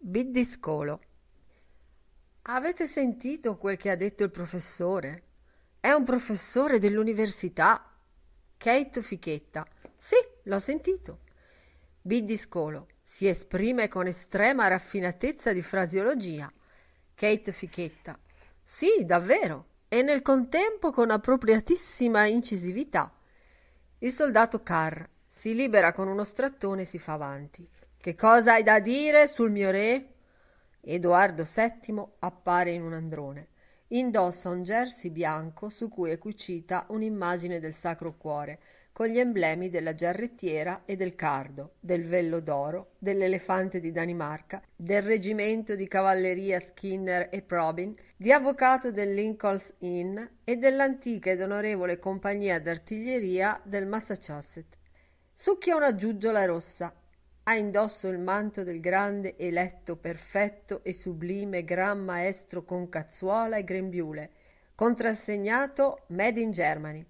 Biddiscolo. Avete sentito quel che ha detto il professore? È un professore dell'università. Kate Fichetta. Sì, l'ho sentito. Biddiscolo. Si esprime con estrema raffinatezza di fraseologia. Kate Fichetta. Sì, davvero. E nel contempo con appropriatissima incisività. Il soldato Carr si libera con uno strattone e si fa avanti. Che cosa hai da dire sul mio re? Edoardo VII appare in un androne. Indossa un jersey bianco su cui è cucita un'immagine del Sacro Cuore, con gli emblemi della giarrettiera e del cardo, del vello d'oro, dell'elefante di Danimarca, del reggimento di cavalleria Skinner e Probin, di avvocato del Lincoln's Inn e dell'antica ed onorevole compagnia d'artiglieria del Massachusetts. Succhia una giuggiola rossa ha indosso il manto del grande eletto perfetto e sublime gran maestro con cazzuola e grembiule contrassegnato made in germany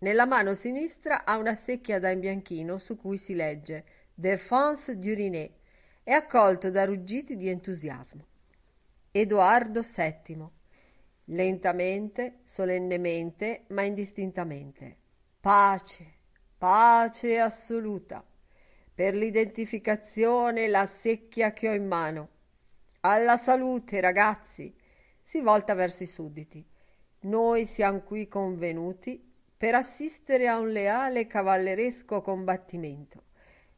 nella mano sinistra ha una secchia da imbianchino su cui si legge défense du Riné e accolto da ruggiti di entusiasmo Edoardo VII lentamente solennemente ma indistintamente pace pace assoluta per l'identificazione la secchia che ho in mano. Alla salute, ragazzi! Si volta verso i sudditi. Noi siamo qui convenuti per assistere a un leale cavalleresco combattimento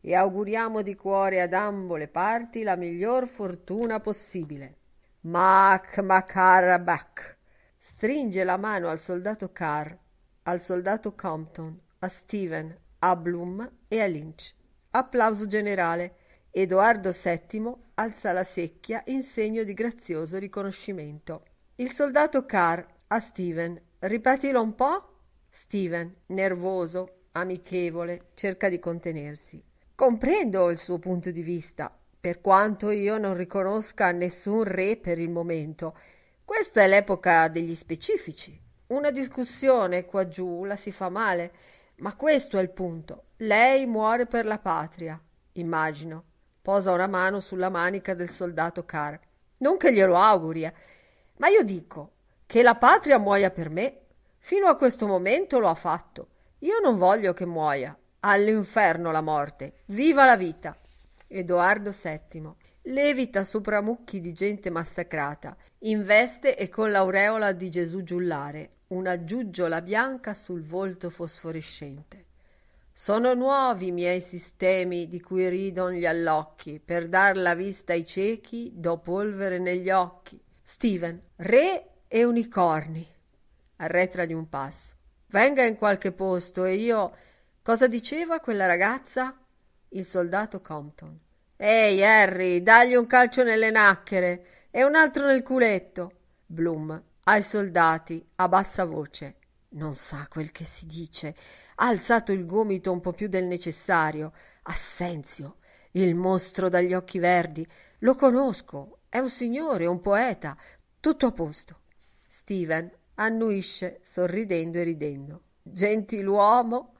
e auguriamo di cuore ad ambo le parti la miglior fortuna possibile. Mac Macarabach stringe la mano al soldato Carr, al soldato Compton, a Steven, a Bloom e a Lynch. Applauso generale. Edoardo VII alza la secchia in segno di grazioso riconoscimento. Il soldato Carr a Steven. Ripetilo un po'? Steven, nervoso, amichevole, cerca di contenersi. Comprendo il suo punto di vista, per quanto io non riconosca nessun re per il momento. Questa è l'epoca degli specifici. Una discussione qua giù la si fa male, ma questo è il punto. Lei muore per la patria, immagino. Posa una mano sulla manica del soldato Carr. Non che glielo auguri, eh. ma io dico che la patria muoia per me. Fino a questo momento lo ha fatto. Io non voglio che muoia. All'inferno la morte. Viva la vita. Edoardo VII levita sopra mucchi di gente massacrata, in veste e con l'aureola di Gesù Giullare, una giuggiola bianca sul volto fosforescente sono nuovi i miei sistemi di cui ridon gli allocchi per dar la vista ai ciechi do polvere negli occhi steven re e unicorni arretra di un passo venga in qualche posto e io cosa diceva quella ragazza il soldato compton ehi harry dagli un calcio nelle nacchere e un altro nel culetto bloom ai soldati a bassa voce non sa quel che si dice ha alzato il gomito un po più del necessario assenzio il mostro dagli occhi verdi lo conosco è un signore un poeta tutto a posto steven annuisce sorridendo e ridendo gentiluomo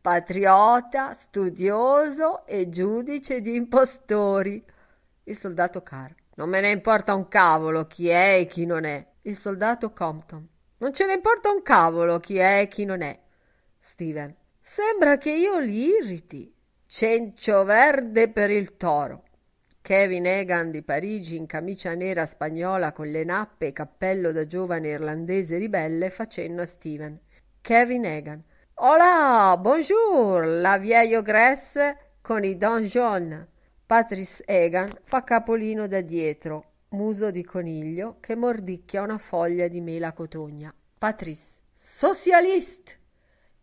patriota, studioso e giudice di impostori. Il soldato Carr. Non me ne importa un cavolo chi è e chi non è. Il soldato Compton. Non ce ne importa un cavolo chi è e chi non è. Steven. Sembra che io li irriti. Cencio verde per il toro. Kevin Egan di Parigi in camicia nera spagnola con le nappe e cappello da giovane irlandese ribelle fa cenno a Steven. Kevin Egan. Hola, bonjour, la vieille ogresse con i donjon. Patrice Egan fa capolino da dietro muso di coniglio che mordicchia una foglia di mela cotogna. Patrice. Socialist!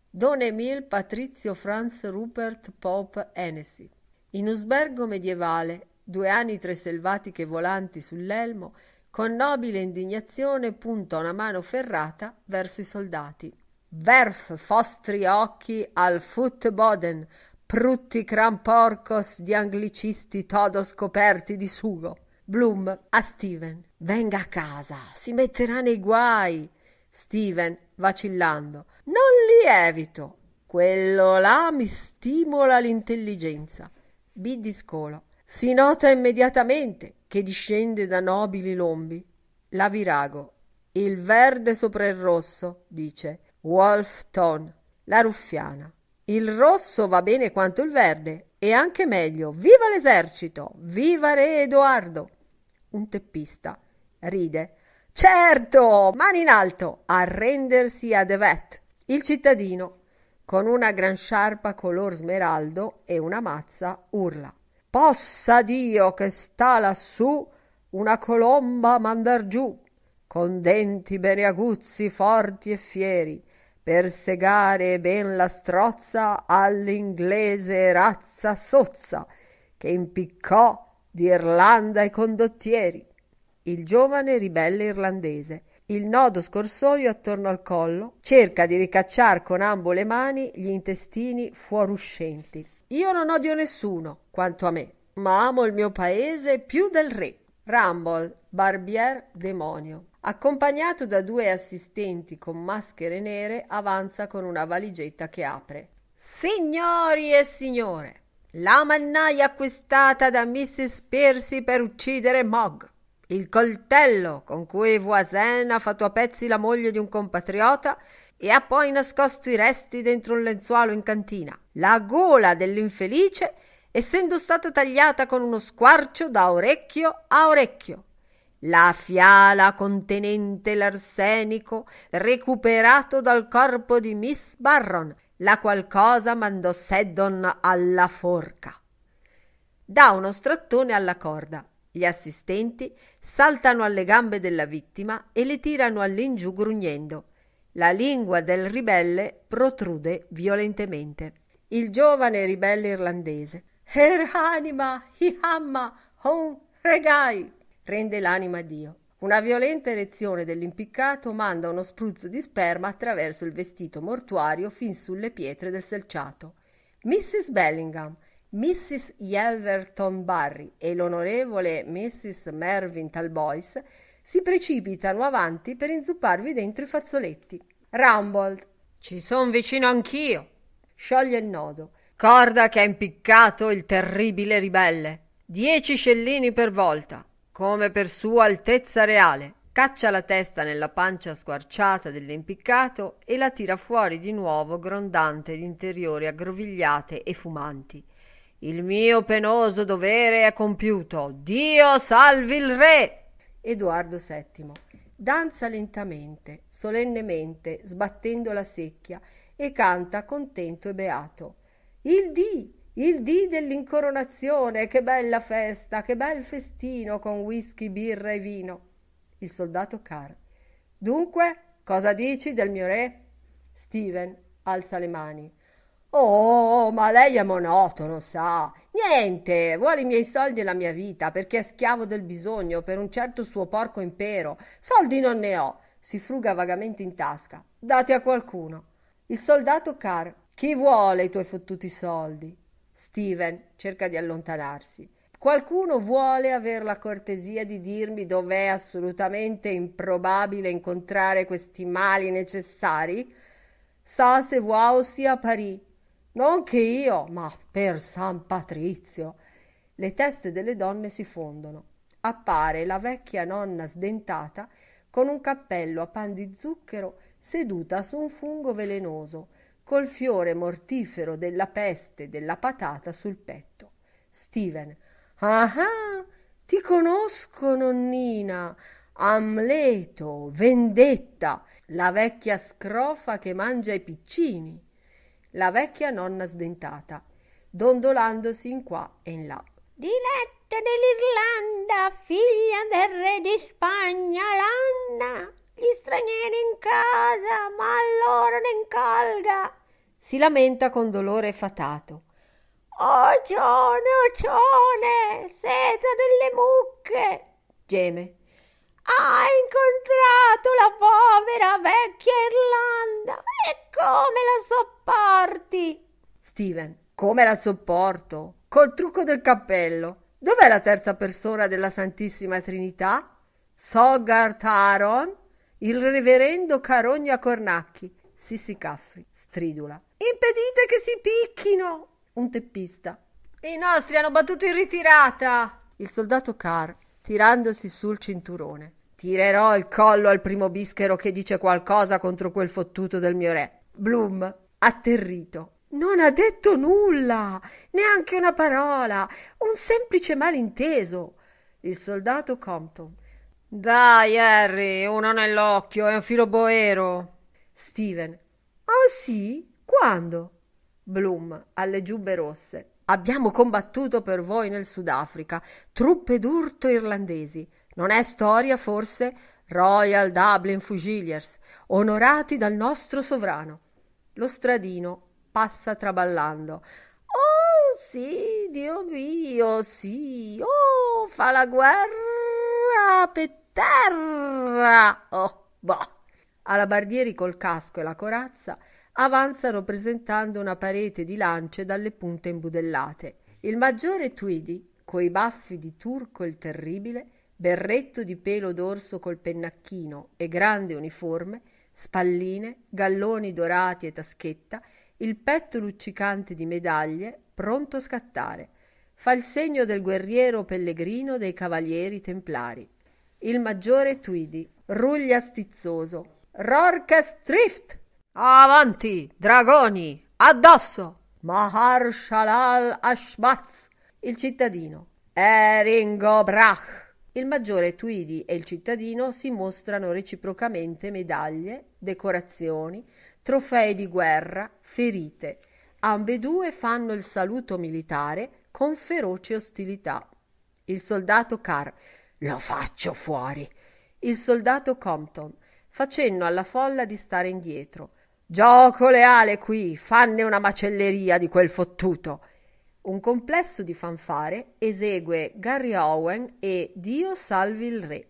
Don Emil Patrizio Franz Rupert Pope Hennessy. In usbergo medievale, due anitre selvatiche volanti sull'elmo, con nobile indignazione punta una mano ferrata verso i soldati. Verf vostri occhi al footboden, prutti cramporcos di anglicisti todo scoperti di sugo. Bloom a Steven. Venga a casa, si metterà nei guai. Steven, vacillando, non li evito. Quello là mi stimola l'intelligenza. Biddy scolo. Si nota immediatamente che discende da nobili lombi. La virago. Il verde sopra il rosso, dice. Wolf Ton, la ruffiana. Il rosso va bene quanto il verde, e anche meglio, viva l'esercito, viva Re Edoardo. Un teppista ride. Certo, mani in alto, a rendersi a Devet. Il cittadino, con una gran sciarpa color smeraldo e una mazza, urla. Possa Dio che sta lassù una colomba mandar giù, con denti aguzzi, forti e fieri, per segare ben la strozza all'inglese razza sozza che impiccò d'Irlanda i condottieri. Il giovane ribelle irlandese, il nodo scorsoio attorno al collo, cerca di ricacciar con ambo le mani gli intestini fuoruscenti. Io non odio nessuno, quanto a me, ma amo il mio paese più del re. Rumble, barbier demonio. Accompagnato da due assistenti con maschere nere, avanza con una valigetta che apre. Signori e signore, la mannaia acquistata da Mrs. Percy per uccidere Mog, il coltello con cui Voisin ha fatto a pezzi la moglie di un compatriota e ha poi nascosto i resti dentro un lenzuolo in cantina, la gola dell'infelice essendo stata tagliata con uno squarcio da orecchio a orecchio la fiala contenente l'arsenico recuperato dal corpo di Miss Barron, la qualcosa mandò Seddon alla forca. Dà uno strattone alla corda. Gli assistenti saltano alle gambe della vittima e le tirano all'ingiù grugnendo. La lingua del ribelle protrude violentemente. Il giovane ribelle irlandese. Her anima, hi hihamma, hon regai rende l'anima a Dio. Una violenta erezione dell'impiccato manda uno spruzzo di sperma attraverso il vestito mortuario fin sulle pietre del selciato. Mrs. Bellingham, Mrs. Yelverton Barry e l'onorevole Mrs. Mervyn Talboys si precipitano avanti per inzupparvi dentro i fazzoletti. Rumbold. Ci son vicino anch'io. Scioglie il nodo. Corda che ha impiccato il terribile ribelle. Dieci scellini per volta come per sua altezza reale, caccia la testa nella pancia squarciata dell'impiccato e la tira fuori di nuovo grondante d'interiori aggrovigliate e fumanti. Il mio penoso dovere è compiuto. Dio salvi il re! Edoardo VII danza lentamente, solennemente, sbattendo la secchia e canta contento e beato. Il dì! Il dì dell'incoronazione, che bella festa, che bel festino con whisky, birra e vino. Il soldato Car. Dunque, cosa dici del mio re? Steven alza le mani. Oh, ma lei è monotono, sa. Niente, vuole i miei soldi e la mia vita, perché è schiavo del bisogno, per un certo suo porco impero. Soldi non ne ho. Si fruga vagamente in tasca. Dati a qualcuno. Il soldato Car. Chi vuole i tuoi fottuti soldi? Steven cerca di allontanarsi. Qualcuno vuole aver la cortesia di dirmi dov'è assolutamente improbabile incontrare questi mali necessari? Sa se vuoi sia a Parì. Non che io, ma per San Patrizio. Le teste delle donne si fondono. Appare la vecchia nonna sdentata con un cappello a pan di zucchero seduta su un fungo velenoso col fiore mortifero della peste della patata sul petto. Steven. Ah ah, ti conosco, nonnina. Amleto, vendetta, la vecchia scrofa che mangia i piccini. La vecchia nonna sdentata, dondolandosi in qua e in là. Diletta dell'Irlanda, figlia del re di Spagna, l'Anna, gli stranieri in casa, ma loro ne incolga. Si lamenta con dolore fatato. Ocione, oh, ocione, oh, seta delle mucche, geme. Ha incontrato la povera vecchia Irlanda e come la sopporti? Steven, come la sopporto? Col trucco del cappello. Dov'è la terza persona della Santissima Trinità? Sogart Aaron? Il reverendo Carogna Cornacchi. Sissi Caffri, stridula. Impedite che si picchino! Un teppista. I nostri hanno battuto in ritirata! Il soldato Carr, tirandosi sul cinturone. Tirerò il collo al primo bischero che dice qualcosa contro quel fottuto del mio re. Bloom, atterrito. Non ha detto nulla, neanche una parola, un semplice malinteso. Il soldato Compton. Dai, Harry, uno nell'occhio, è un filo boero. Steven. Oh sì? Quando? Bloom alle giubbe rosse. Abbiamo combattuto per voi nel Sudafrica, truppe d'urto irlandesi. Non è storia, forse? Royal Dublin Fusiliers, onorati dal nostro sovrano. Lo stradino passa traballando. Oh sì, Dio mio, sì, oh, fa la guerra per terra. Oh, boh. Alabardieri col casco e la corazza avanzano presentando una parete di lance dalle punte imbudellate. Il maggiore Tweedy, coi baffi di turco il terribile, berretto di pelo d'orso col pennacchino e grande uniforme, spalline, galloni dorati e taschetta, il petto luccicante di medaglie, pronto a scattare. Fa il segno del guerriero pellegrino dei cavalieri templari. Il maggiore Tweedy, ruglia stizzoso. Rorke Strift! Avanti, dragoni, addosso! Maharshalal Ashmaz, il cittadino. Eringo Brach. Il maggiore Tuidi e il cittadino si mostrano reciprocamente medaglie, decorazioni, trofei di guerra, ferite. Ambedue fanno il saluto militare con feroce ostilità. Il soldato Carr. Lo faccio fuori. Il soldato Compton, facendo alla folla di stare indietro. Gioco leale qui, fanne una macelleria di quel fottuto. Un complesso di fanfare esegue Gary Owen e Dio salvi il re.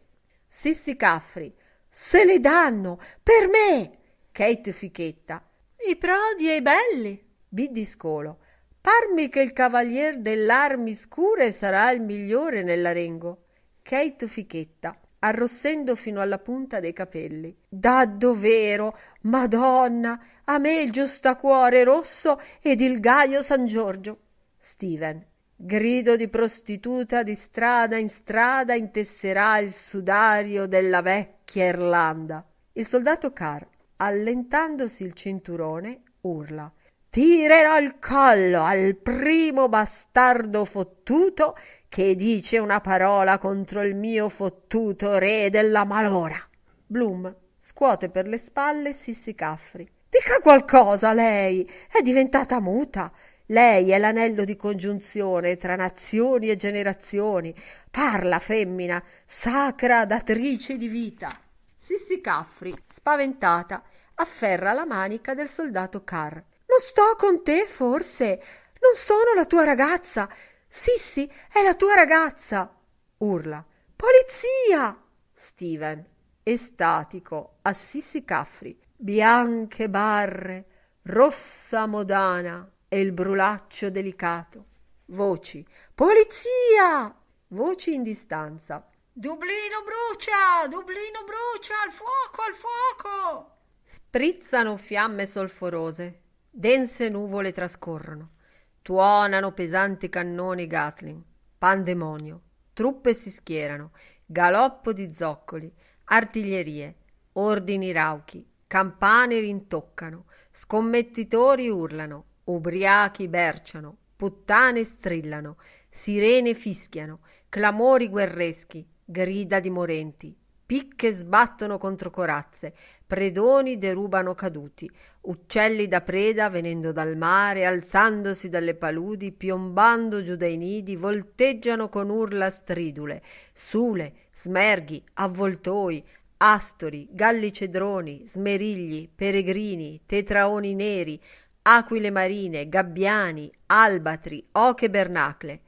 Sissi Caffri, se le danno, per me! Kate Fichetta, i prodi e i belli. Biddi Scolo, parmi che il cavalier dell'armi scure sarà il migliore nell'arengo. Kate Fichetta, arrossendo fino alla punta dei capelli. Da dovero, Madonna, a me il giustacuore rosso ed il gaio San Giorgio. Steven. Grido di prostituta di strada in strada intesserà il sudario della vecchia Irlanda. Il soldato Carr, allentandosi il cinturone, urla. Tirerò il collo al primo bastardo fottuto che dice una parola contro il mio fottuto re della malora. Bloom scuote per le spalle Sissi Caffri. Dica qualcosa lei, è diventata muta. Lei è l'anello di congiunzione tra nazioni e generazioni. Parla, femmina, sacra datrice di vita. Sissi Caffri, spaventata, afferra la manica del soldato Carr. Non sto con te, forse. Non sono la tua ragazza. Sissi è la tua ragazza. Urla. Polizia! Steven, estatico, a Sissi Caffri. Bianche barre, rossa modana e il brulaccio delicato. Voci. Polizia! Voci in distanza. Dublino brucia! Dublino brucia! Al fuoco, al fuoco! Sprizzano fiamme solforose. Dense nuvole trascorrono tuonano pesanti cannoni gatling pandemonio truppe si schierano galoppo di zoccoli artiglierie ordini rauchi campane rintoccano scommettitori urlano ubriachi berciano puttane strillano sirene fischiano clamori guerreschi grida di morenti Picche sbattono contro corazze, predoni derubano caduti, uccelli da preda venendo dal mare, alzandosi dalle paludi, piombando giù dai nidi, volteggiano con urla stridule, sule, smerghi, avvoltoi, astori, galli cedroni, smerigli, peregrini, tetraoni neri, aquile marine, gabbiani, albatri, oche bernacle.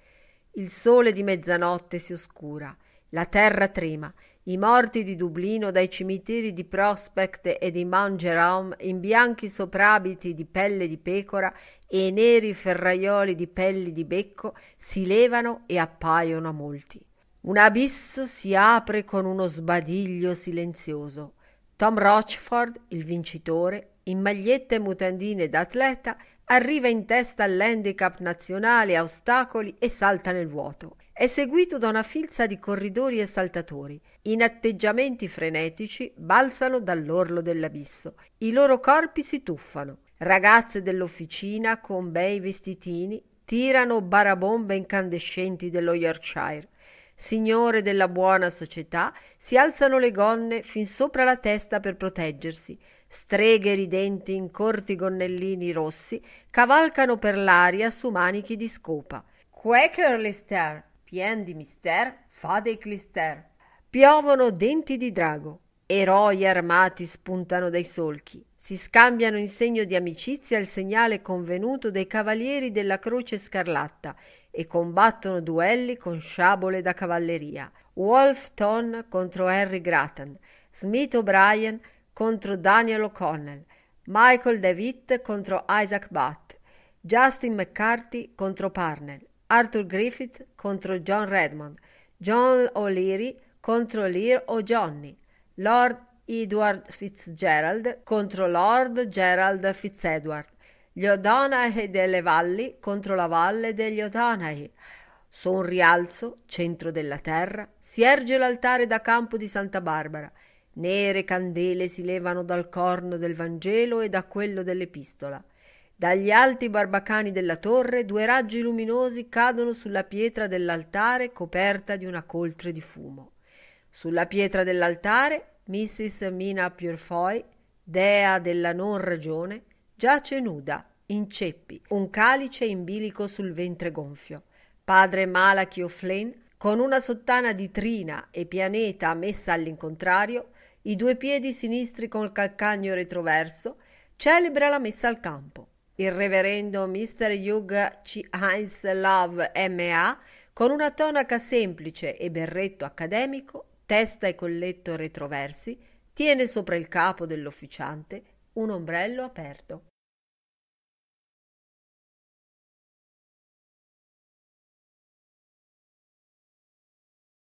Il sole di mezzanotte si oscura, la terra trema, i morti di Dublino dai cimiteri di Prospect e di Mount Jerome in bianchi soprabiti di pelle di pecora e neri ferraioli di pelli di becco si levano e appaiono a molti. Un abisso si apre con uno sbadiglio silenzioso. Tom Rochford, il vincitore, in magliette e mutandine d'atleta, Arriva in testa all'handicap nazionale a ostacoli e salta nel vuoto. È seguito da una filza di corridori e saltatori. In atteggiamenti frenetici balzano dall'orlo dell'abisso. I loro corpi si tuffano. Ragazze dell'officina con bei vestitini tirano barabombe incandescenti dello Yorkshire. Signore della buona società si alzano le gonne fin sopra la testa per proteggersi. Streghe ridenti in corti gonnellini rossi cavalcano per l'aria su manichi di scopa. Quaker Lister, pien di mister, fa dei clister. Piovono denti di drago, eroi armati spuntano dai solchi. Si scambiano in segno di amicizia il segnale convenuto dei cavalieri della Croce Scarlatta e combattono duelli con sciabole da cavalleria. Wolf Ton contro Harry Grattan, Smith O'Brien contro Daniel O'Connell, Michael DeWitt contro Isaac Butt, Justin McCarthy contro Parnell, Arthur Griffith contro John Redmond, John O'Leary contro Lear O'Johnny, Lord Edward Fitzgerald contro Lord Gerald Fitzedward, gli O'Donoghue delle valli contro la valle degli O'Donoghue. Su un rialzo, centro della terra, si erge l'altare da campo di Santa Barbara Nere candele si levano dal corno del Vangelo e da quello dell'Epistola. Dagli alti barbacani della torre due raggi luminosi cadono sulla pietra dell'altare coperta di una coltre di fumo. Sulla pietra dell'altare Mrs. Mina Purefoy, dea della non ragione, giace nuda, in ceppi, un calice in bilico sul ventre gonfio. Padre Malachi O'Flynn, con una sottana di trina e pianeta messa all'incontrario, i due piedi sinistri col calcagno retroverso, celebra la messa al campo. Il reverendo Mr. Hugh C. Heinz Love M.A., con una tonaca semplice e berretto accademico, testa e colletto retroversi, tiene sopra il capo dell'officiante un ombrello aperto.